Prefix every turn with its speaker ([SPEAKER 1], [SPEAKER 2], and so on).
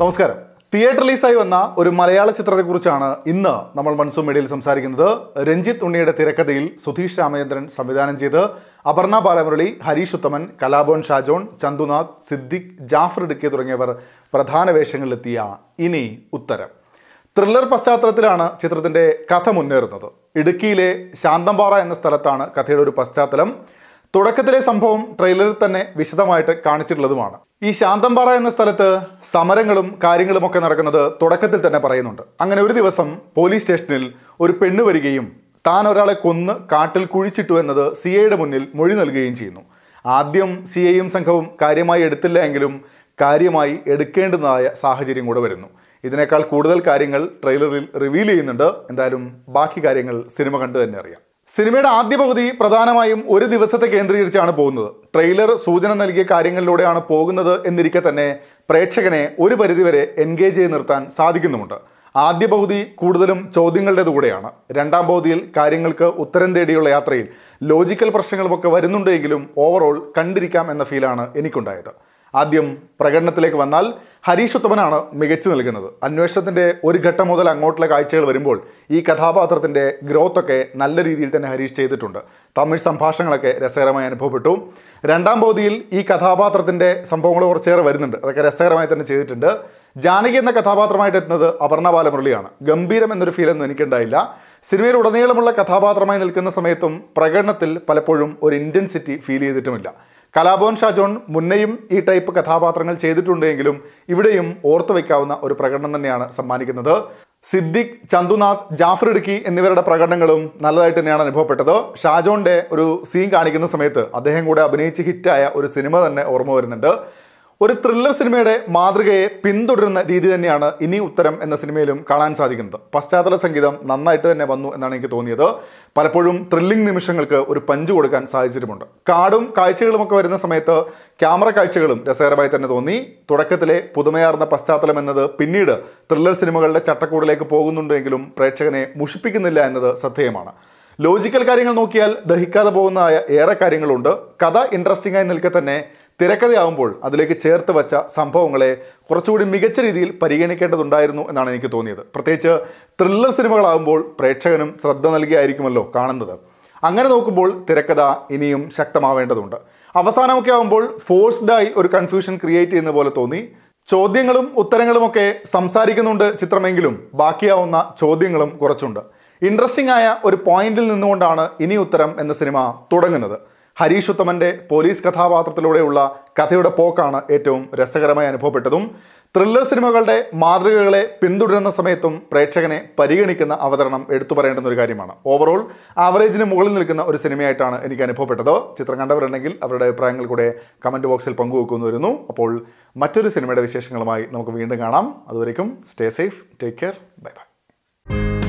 [SPEAKER 1] നമസ്കാരം തിയേറ്റർ റിലീസായി വന്ന ഒരു മലയാള ചിത്രത്തെക്കുറിച്ചാണ് ഇന്ന് നമ്മൾ മൺസൂൺ മീഡിയയിൽ സംസാരിക്കുന്നത് രഞ്ജിത്ത് ഉണ്ണിയുടെ തിരക്കഥയിൽ സുധീഷ് രാമചന്ദ്രൻ സംവിധാനം ചെയ്ത് അപർണ ബാലമുരളി ഹരീഷ് ഉത്തമൻ കലാഭോൻ ഷാജോൺ ചന്തുനാഥ് സിദ്ദിഖ് ജാഫർ ഇടുക്കി തുടങ്ങിയവർ പ്രധാന വേഷങ്ങളിലെത്തിയ ഇനി ഉത്തരം ത്രില്ലർ പശ്ചാത്തലത്തിലാണ് ചിത്രത്തിൻ്റെ കഥ മുന്നേറുന്നത് ഇടുക്കിയിലെ ശാന്തംപാറ എന്ന സ്ഥലത്താണ് കഥയുടെ ഒരു പശ്ചാത്തലം തുടക്കത്തിലെ സംഭവം ട്രെയിലറിൽ തന്നെ വിശദമായിട്ട് കാണിച്ചിട്ടുള്ളതുമാണ് ഈ ശാന്തംപാറ എന്ന സ്ഥലത്ത് സമരങ്ങളും കാര്യങ്ങളും ഒക്കെ നടക്കുന്നത് തുടക്കത്തിൽ തന്നെ പറയുന്നുണ്ട് അങ്ങനെ ഒരു ദിവസം പോലീസ് സ്റ്റേഷനിൽ ഒരു പെണ്ണ് വരികയും താൻ ഒരാളെ കൊന്ന് കാട്ടിൽ കുഴിച്ചിട്ടു എന്നത് സി ഐയുടെ മുന്നിൽ മൊഴി നൽകുകയും ചെയ്യുന്നു ആദ്യം സി ഐയും സംഘവും കാര്യമായി എടുത്തില്ല എങ്കിലും കാര്യമായി എടുക്കേണ്ടതായ സാഹചര്യം കൂടെ വരുന്നു ഇതിനേക്കാൾ കൂടുതൽ കാര്യങ്ങൾ ട്രെയിലറിൽ റിവീൽ ചെയ്യുന്നുണ്ട് എന്തായാലും ബാക്കി കാര്യങ്ങൾ സിനിമ കണ്ടു തന്നെ അറിയാം സിനിമയുടെ ആദ്യ പകുതി പ്രധാനമായും ഒരു ദിവസത്തെ കേന്ദ്രീകരിച്ചാണ് പോകുന്നത് ട്രെയിലർ സൂചന നൽകിയ കാര്യങ്ങളിലൂടെയാണ് പോകുന്നത് എന്നിരിക്കെ തന്നെ പ്രേക്ഷകനെ ഒരു പരിധിവരെ എൻഗേജ് ചെയ്ത് നിർത്താൻ സാധിക്കുന്നുമുണ്ട് ആദ്യ പകുതി കൂടുതലും ചോദ്യങ്ങളുടേത് കൂടെയാണ് രണ്ടാം പകുതിയിൽ കാര്യങ്ങൾക്ക് ഉത്തരം തേടിയുള്ള യാത്രയിൽ ലോജിക്കൽ പ്രശ്നങ്ങളുമൊക്കെ വരുന്നുണ്ടെങ്കിലും ഓവറോൾ കണ്ടിരിക്കാം എന്ന ഫീലാണ് എനിക്കുണ്ടായത് ആദ്യം പ്രകടനത്തിലേക്ക് വന്നാൽ ഹരീഷ് ഉത്തമനാണ് മികച്ചു നിൽക്കുന്നത് അന്വേഷണത്തിൻ്റെ ഒരു ഘട്ടം മുതൽ അങ്ങോട്ടുള്ള കാഴ്ചകൾ വരുമ്പോൾ ഈ കഥാപാത്രത്തിൻ്റെ ഗ്രോത്തൊക്കെ നല്ല രീതിയിൽ തന്നെ ഹരീഷ് ചെയ്തിട്ടുണ്ട് തമിഴ് സംഭാഷണങ്ങളൊക്കെ രസകരമായി അനുഭവപ്പെട്ടു രണ്ടാം പകുതിയിൽ ഈ കഥാപാത്രത്തിൻ്റെ സംഭവങ്ങൾ കുറച്ചേറെ വരുന്നുണ്ട് അതൊക്കെ രസകരമായി തന്നെ ചെയ്തിട്ടുണ്ട് ജാനകി എന്ന കഥാപാത്രമായിട്ട് എത്തുന്നത് അപർണ ബാലമുരളിയാണ് ഗംഭീരം എന്നൊരു ഫീലൊന്നും എനിക്കുണ്ടായില്ല സിനിമയിൽ ഉടനീളമുള്ള കഥാപാത്രമായി നിൽക്കുന്ന സമയത്തും പ്രകടനത്തിൽ പലപ്പോഴും ഒരു ഇൻറ്റൻസിറ്റി ഫീൽ ചെയ്തിട്ടുമില്ല കലാഭവൻ ഷാജോൺ മുന്നേയും ഈ ടൈപ്പ് കഥാപാത്രങ്ങൾ ചെയ്തിട്ടുണ്ടെങ്കിലും ഇവിടെയും ഓർത്തു വയ്ക്കാവുന്ന ഒരു പ്രകടനം തന്നെയാണ് സമ്മാനിക്കുന്നത് സിദ്ദിഖ് ചന്തുനാഥ് ജാഫർ ഇടുക്കി എന്നിവരുടെ പ്രകടനങ്ങളും നല്ലതായിട്ട് തന്നെയാണ് അനുഭവപ്പെട്ടത് ഷാജോന്റെ ഒരു സീൻ കാണിക്കുന്ന സമയത്ത് അദ്ദേഹം കൂടെ അഭിനയിച്ച് ഹിറ്റായ ഒരു സിനിമ തന്നെ ഓർമ്മ വരുന്നുണ്ട് ഒരു ത്രില്ലർ സിനിമയുടെ മാതൃകയെ പിന്തുടരുന്ന രീതി തന്നെയാണ് ഇനി ഉത്തരം എന്ന സിനിമയിലും കാണാൻ സാധിക്കുന്നത് പശ്ചാത്തല സംഗീതം നന്നായിട്ട് തന്നെ വന്നു എന്നാണ് എനിക്ക് തോന്നിയത് പലപ്പോഴും ത്രില്ലിംഗ് നിമിഷങ്ങൾക്ക് ഒരു പഞ്ച് കൊടുക്കാൻ സാഹചര്യമുണ്ട് കാടും കാഴ്ചകളുമൊക്കെ വരുന്ന സമയത്ത് ക്യാമറ കാഴ്ചകളും രസകരമായി തന്നെ തോന്നി തുടക്കത്തിലെ പുതുമയാർന്ന പശ്ചാത്തലം എന്നത് പിന്നീട് ത്രില്ലർ സിനിമകളുടെ ചട്ടക്കൂടിലേക്ക് പോകുന്നുണ്ടെങ്കിലും പ്രേക്ഷകനെ മുഷിപ്പിക്കുന്നില്ല എന്നത് ശ്രദ്ധേയമാണ് ലോജിക്കൽ കാര്യങ്ങൾ നോക്കിയാൽ ദഹിക്കാതെ പോകുന്നതായ ഏറെ കാര്യങ്ങളുണ്ട് കഥ ഇൻട്രസ്റ്റിംഗ് ആയി നിൽക്കെ തന്നെ തിരക്കഥയാവുമ്പോൾ അതിലേക്ക് ചേർത്ത് വച്ച സംഭവങ്ങളെ കുറച്ചുകൂടി മികച്ച രീതിയിൽ പരിഗണിക്കേണ്ടതുണ്ടായിരുന്നു എന്നാണ് എനിക്ക് തോന്നിയത് പ്രത്യേകിച്ച് ത്രില്ലർ സിനിമകളാകുമ്പോൾ പ്രേക്ഷകനും ശ്രദ്ധ നൽകിയായിരിക്കുമല്ലോ കാണുന്നത് അങ്ങനെ നോക്കുമ്പോൾ തിരക്കഥ ഇനിയും ശക്തമാവേണ്ടതുണ്ട് അവസാനമൊക്കെ ആകുമ്പോൾ ഫോഴ്സ്ഡായി ഒരു കൺഫ്യൂഷൻ ക്രിയേറ്റ് ചെയ്യുന്ന പോലെ തോന്നി ചോദ്യങ്ങളും ഉത്തരങ്ങളുമൊക്കെ സംസാരിക്കുന്നുണ്ട് ചിത്രമെങ്കിലും ബാക്കിയാവുന്ന ചോദ്യങ്ങളും കുറച്ചുണ്ട് ഇൻട്രസ്റ്റിംഗ് ആയ ഒരു പോയിന്റിൽ നിന്നുകൊണ്ടാണ് ഇനി ഉത്തരം എന്ന സിനിമ തുടങ്ങുന്നത് ഹരീഷ് ഉത്തമൻ്റെ പോലീസ് കഥാപാത്രത്തിലൂടെയുള്ള കഥയുടെ പോക്കാണ് ഏറ്റവും രസകരമായി അനുഭവപ്പെട്ടതും ത്രില്ലർ സിനിമകളുടെ മാതൃകകളെ പിന്തുടരുന്ന സമയത്തും പ്രേക്ഷകനെ പരിഗണിക്കുന്ന അവതരണം എടുത്തു പറയേണ്ടുന്ന ഒരു കാര്യമാണ് ഓവറോൾ ആവറേജിന് മുകളിൽ നിൽക്കുന്ന ഒരു സിനിമയായിട്ടാണ് എനിക്ക് അനുഭവപ്പെട്ടത് ചിത്രം കണ്ടവരുണ്ടെങ്കിൽ അവരുടെ അഭിപ്രായങ്ങൾ കൂടെ കമൻറ്റ് ബോക്സിൽ പങ്കുവെക്കുന്നു വരുന്നു അപ്പോൾ മറ്റൊരു സിനിമയുടെ വിശേഷങ്ങളുമായി നമുക്ക് വീണ്ടും കാണാം അതുവരേക്കും stay safe take care bye by